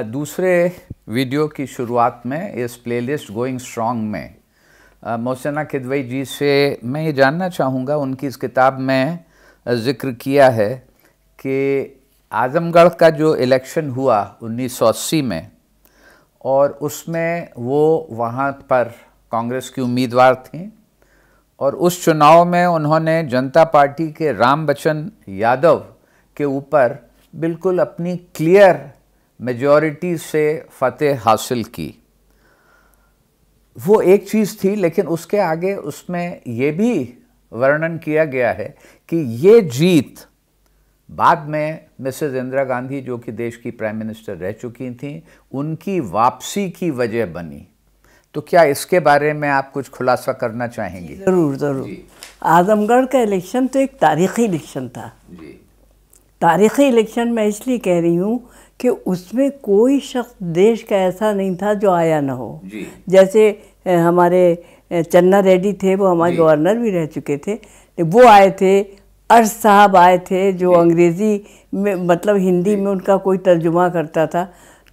दूसरे वीडियो की शुरुआत में इस प्लेलिस्ट गोइंग स्ट्रॉन्ग में मोसना खिदवई जी से मैं ये जानना चाहूँगा उनकी इस किताब में ज़िक्र किया है कि आज़मगढ़ का जो इलेक्शन हुआ 1980 में और उसमें वो वहाँ पर कांग्रेस की उम्मीदवार थीं और उस चुनाव में उन्होंने जनता पार्टी के राम बच्चन यादव के ऊपर बिल्कुल अपनी क्लियर मेजॉरिटी से फतेह हासिल की वो एक चीज़ थी लेकिन उसके आगे उसमें ये भी वर्णन किया गया है कि ये जीत बाद में मिसेज इंदिरा गांधी जो कि देश की प्राइम मिनिस्टर रह चुकी थीं उनकी वापसी की वजह बनी तो क्या इसके बारे में आप कुछ खुलासा करना चाहेंगे ज़रूर ज़रूर आजमगढ़ का इलेक्शन तो एक तारीखी इलेक्शन था जी तारीख़ी इलेक्शन मैं इसलिए कह रही हूँ कि उसमें कोई शख्स देश का ऐसा नहीं था जो आया ना हो जैसे हमारे चन्ना रेड्डी थे वो हमारे गवर्नर भी रह चुके थे वो आए थे अर्ज साहब आए थे जो अंग्रेज़ी में मतलब हिंदी में उनका कोई तर्जुमा करता था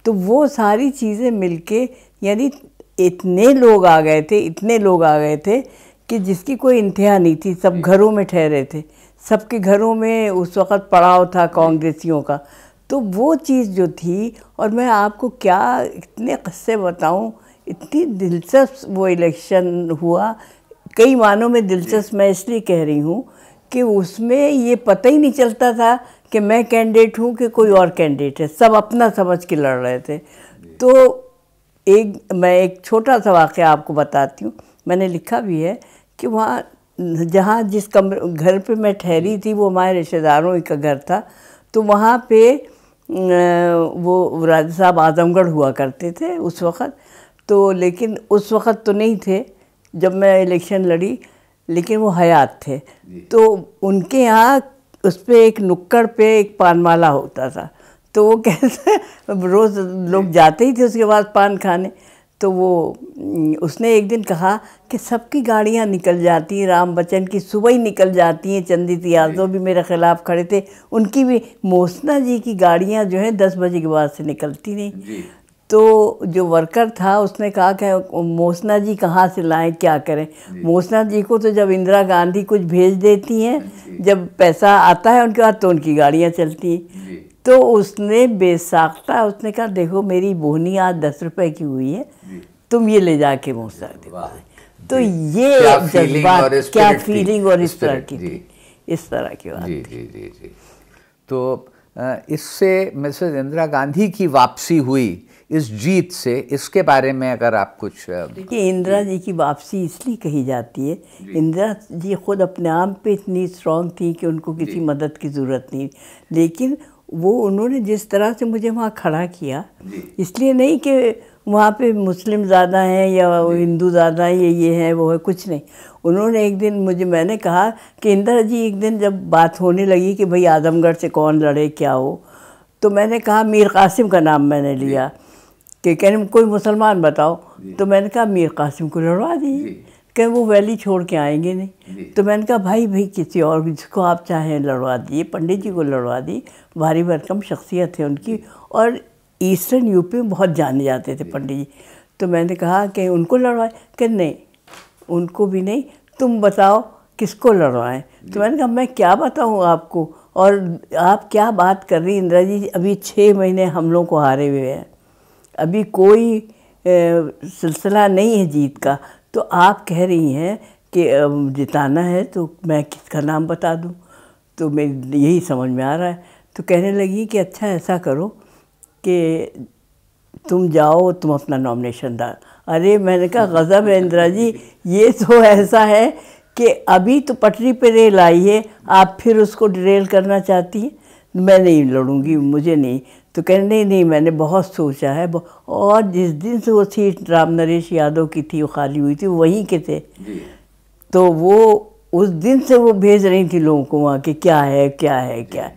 तो वो सारी चीज़ें मिलके यानी इतने लोग आ गए थे इतने लोग आ गए थे कि जिसकी कोई इंतहा नहीं थी सब घरों में ठहरे थे सबके घरों में उस वक़्त पड़ाव था कांग्रेसियों का तो वो चीज़ जो थी और मैं आपको क्या इतने कस्से बताऊं इतनी दिलचस्प वो इलेक्शन हुआ कई मानों में दिलचस्प मैं इसलिए कह रही हूँ कि उसमें ये पता ही नहीं चलता था कि मैं कैंडिडेट हूँ कि कोई और कैंडिडेट है सब अपना समझ के लड़ रहे थे तो एक मैं एक छोटा सा वाक़ आपको बताती हूँ मैंने लिखा भी है कि वहाँ जहाँ जिस कमरे घर पे मैं ठहरी थी वो हमारे रिश्तेदारों का घर था तो वहाँ पे वो राजा साहब आजमगढ़ हुआ करते थे उस वक़्त तो लेकिन उस वक़्त तो नहीं थे जब मैं इलेक्शन लड़ी लेकिन वो हयात थे तो उनके यहाँ उस पर एक नुक्कड़ पे एक पानमाला होता था तो वो कहते रोज़ लोग जाते ही थे उसके बाद पान खाने तो वो उसने एक दिन कहा कि सबकी गाड़ियाँ निकल जाती हैं राम बच्चन की सुबह ही निकल जाती हैं चंदित यादव भी मेरे ख़िलाफ़ खड़े थे उनकी भी मोसना जी की गाड़ियाँ जो हैं दस बजे के बाद से निकलती नहीं तो जो वर्कर था उसने कहा कि मोसना जी कहाँ से लाएं क्या करें मोसना जी को तो जब इंदिरा गांधी कुछ भेज देती हैं जब पैसा आता है उनके बाद तो उनकी गाड़ियाँ चलती हैं तो उसने बेसाख्ता उसने कहा देखो मेरी बोहनी आज दस रुपए की हुई है तुम ये ले जाके मुँह दे तो ये जज्बा क्या फीलिंग और इस तरह की थी इस तरह की बात तो इससे मिसेज इंदिरा गांधी की वापसी हुई इस जीत से इसके बारे में अगर आप कुछ देखिए इंदिरा जी की वापसी इसलिए कही जाती है इंदिरा जी खुद अपने आप पे इतनी स्ट्रांग थी कि उनको किसी मदद की ज़रूरत नहीं लेकिन वो उन्होंने जिस तरह से मुझे वहाँ खड़ा किया इसलिए नहीं कि वहाँ पे मुस्लिम ज़्यादा हैं या हिंदू ज़्यादा हैं ये ये हैं वो है कुछ नहीं उन्होंने एक दिन मुझे मैंने कहा कि इंदिरा जी एक दिन जब बात होने लगी कि भाई आजमगढ़ से कौन लड़े क्या हो तो मैंने कहा मीर कासिम का नाम मैंने लिया कि कहने कोई मुसलमान बताओ तो मैंने कहा मीर कासिम को लड़वा दीजिए कि वो वैली छोड़ के आएंगे नहीं तो मैंने कहा भाई भाई किसी और जिसको आप चाहें लड़वा दिए पंडित जी को लड़वा दी भारी भरकम शख्सियत है उनकी और ईस्टर्न यूपी में बहुत जाने जाते थे पंडित जी तो मैंने कहा कि उनको लड़वाएं कि नहीं उनको भी नहीं तुम बताओ किसको लड़वाएं तो मैंने कहा मैं क्या बताऊँ आपको और आप क्या बात कर रही इंदिरा जी अभी छः महीने हम लोग को हारे हुए हैं अभी कोई सिलसिला नहीं है जीत का तो आप कह रही हैं कि जिताना है तो मैं किसका नाम बता दूं तो मेरी यही समझ में आ रहा है तो कहने लगी कि अच्छा ऐसा करो कि तुम जाओ तुम अपना नॉमिनेशन डाल अरे मैंने कहा गज़ब है इंदिरा जी ये तो ऐसा है कि अभी तो पटरी पे रेल आई है आप फिर उसको डिरेल करना चाहती हैं मैं नहीं लड़ूंगी मुझे नहीं तो कहने नहीं नहीं मैंने बहुत सोचा है और जिस दिन से वो सीट राम नरेश यादव की थी वो खाली हुई थी वहीं के थे तो वो उस दिन से वो भेज रही थी लोगों को वहाँ कि क्या है क्या है क्या है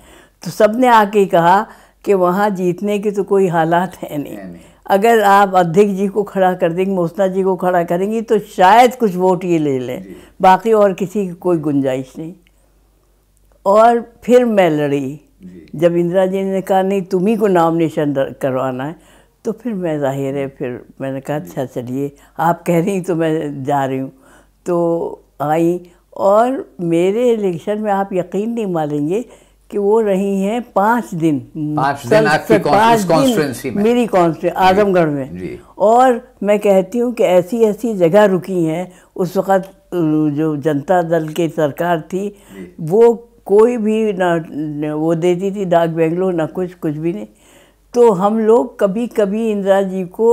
तो सब ने आके कहा कि वहाँ जीतने के तो कोई हालात है नहीं, नहीं। अगर आप अध्यक्ष जी को खड़ा कर देंगे मोसना जी को खड़ा करेंगी तो शायद कुछ वोट ये ले लें बाकी और किसी की कोई गुंजाइश नहीं और फिर मैं लड़ी जब इंदिरा जी ने कहा नहीं तुम ही को नामिनेशन करवाना है तो फिर मैं जाहिर है फिर मैंने कहा अच्छा चलिए आप कह रही तो मैं जा रही हूँ तो आई और मेरे इलेक्शन में आप यकीन नहीं मानेंगे कि वो रही हैं पाँच दिन पाँच दिन में मेरी कॉन्स्टेंस आजमगढ़ में और मैं कहती हूँ कि ऐसी ऐसी जगह रुकी हैं उस वक़्त जो जनता दल की सरकार थी वो कोई भी ना वो देती थी डाक बेंगलोर ना कुछ कुछ भी नहीं तो हम लोग कभी कभी इंदिरा जी को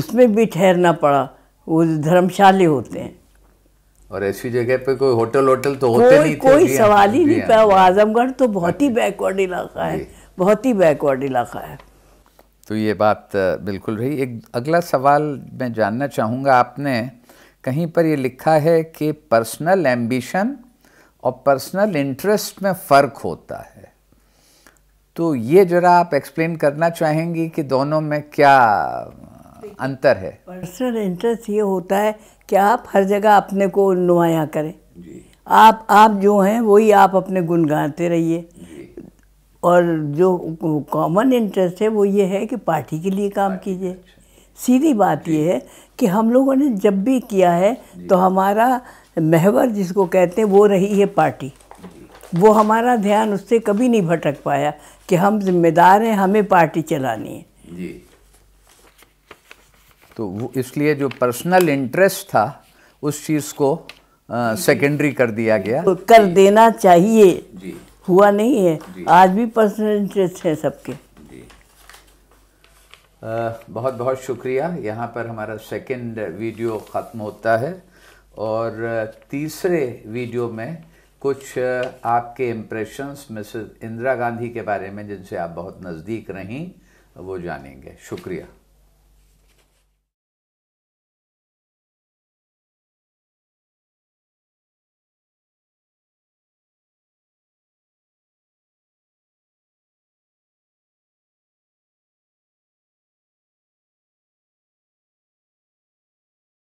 उसमें भी ठहरना पड़ा वो धर्मशाले होते हैं और ऐसी जगह पे कोई होटल होटल तो होते कोई, नहीं कोई हाँ, सवाल ही नहीं पाया हाँ। वो आजमगढ़ तो बहुत ही बैकवर्ड हाँ इलाका है बहुत ही बैकवर्ड इलाका है तो ये बात बिल्कुल रही एक अगला सवाल मैं जानना चाहूँगा आपने कहीं पर ये लिखा है कि पर्सनल एम्बिशन और पर्सनल इंटरेस्ट में फ़र्क होता है तो ये जरा आप एक्सप्लेन करना चाहेंगी कि दोनों में क्या अंतर है पर्सनल इंटरेस्ट ये होता है कि आप हर जगह अपने को नुमाया करें जी। आप आप जो हैं वही आप अपने गुण गाते रहिए और जो कॉमन इंटरेस्ट है वो ये है कि पार्टी के लिए काम कीजिए अच्छा। सीधी बात ये है कि हम लोगों ने जब भी किया है तो हमारा महवर जिसको कहते हैं वो रही है पार्टी वो हमारा ध्यान उससे कभी नहीं भटक पाया कि हम जिम्मेदार हैं हमें पार्टी चलानी है जी तो वो इसलिए जो पर्सनल इंटरेस्ट था उस चीज़ को सेकेंडरी कर दिया गया तो कर देना चाहिए जी। हुआ नहीं है आज भी पर्सनल इंटरेस्ट है सबके बहुत बहुत शुक्रिया यहाँ पर हमारा सेकेंड वीडियो ख़त्म होता है और तीसरे वीडियो में कुछ आपके इम्प्रेशंस मिसेज इंदिरा गांधी के बारे में जिनसे आप बहुत नज़दीक रहीं वो जानेंगे शुक्रिया